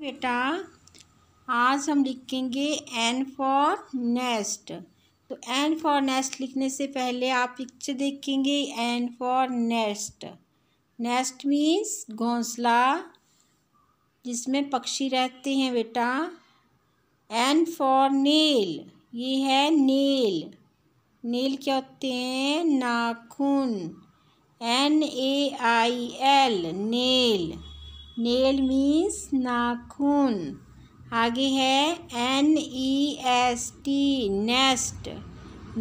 बेटा आज हम लिखेंगे एन फॉर नेस्ट तो एन फॉर नेस्ट लिखने से पहले आप पिक्चर देखेंगे N for nest nest means घोंसला जिसमें पक्षी रहते हैं बेटा एन फॉर नेल ये है नेल नेल क्या होते हैं नाखून N A I L nail nail means नाखून आगे है N E S T nest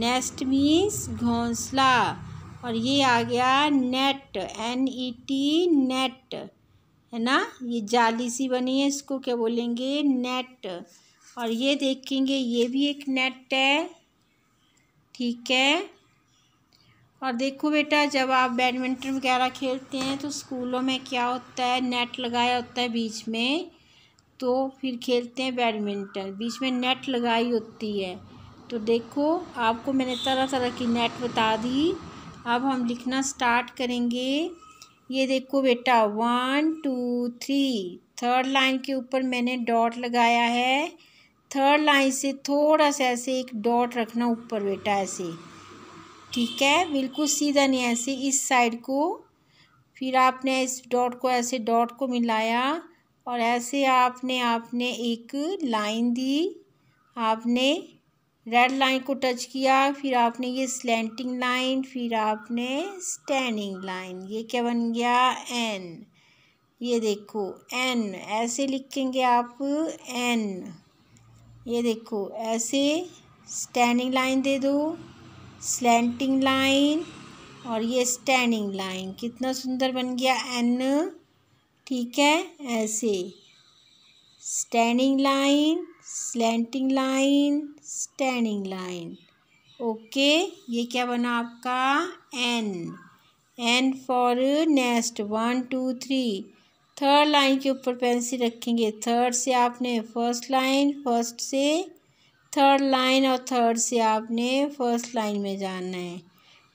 nest means घोंसला और ये आ गया net N E T net है ना ये जाली सी बनी है इसको क्या बोलेंगे नेट और ये देखेंगे ये भी एक नेट है ठीक है और देखो बेटा जब आप बैडमिंटन वगैरह खेलते हैं तो स्कूलों में क्या होता है नेट लगाया होता है बीच में तो फिर खेलते हैं बैडमिंटन बीच में नेट लगाई होती है तो देखो आपको मैंने तरह तरह की नेट बता दी अब हम लिखना स्टार्ट करेंगे ये देखो बेटा one two three third line के ऊपर मैंने डॉट लगाया है थर्ड लाइन से थोड़ा सा ऐसे एक डॉट रखना ऊपर बेटा ऐसे ठीक है बिल्कुल सीधा नहीं ऐसे इस साइड को फिर आपने इस डॉट को ऐसे डॉट को मिलाया और ऐसे आपने आपने एक लाइन दी आपने रेड लाइन को टच किया फिर आपने ये स्लेंटिंग लाइन फिर आपने स्टैंडिंग लाइन ये क्या बन गया एन ये देखो एन ऐसे लिखेंगे आप एन ये देखो ऐसे स्टैंडिंग लाइन दे दो स्लैंटिंग लाइन और ये स्टैंडिंग लाइन कितना सुंदर बन गया एन ठीक है ऐसे standing line slanting line standing line okay ये क्या बना आपका N N for next one two three third line के ऊपर पेंसिल रखेंगे थर्ड से आपने फर्स्ट लाइन फर्स्ट से थर्ड लाइन और थर्ड से आपने फर्स्ट लाइन में जाना है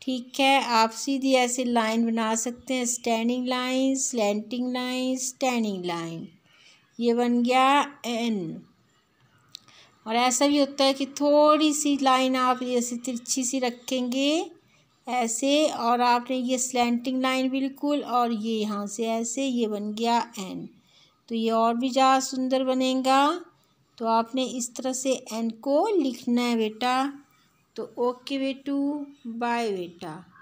ठीक है आप सीधी ऐसे लाइन बना सकते हैं standing line slanting line standing line ये बन गया एन और ऐसा भी होता है कि थोड़ी सी लाइन आप ऐसी तिरछी सी रखेंगे ऐसे और आपने ये स्लैंटिंग लाइन बिल्कुल और ये यहाँ से ऐसे ये बन गया एन तो ये और भी ज़्यादा सुंदर बनेगा तो आपने इस तरह से एन को लिखना है बेटा तो ओके बेटू बाय बेटा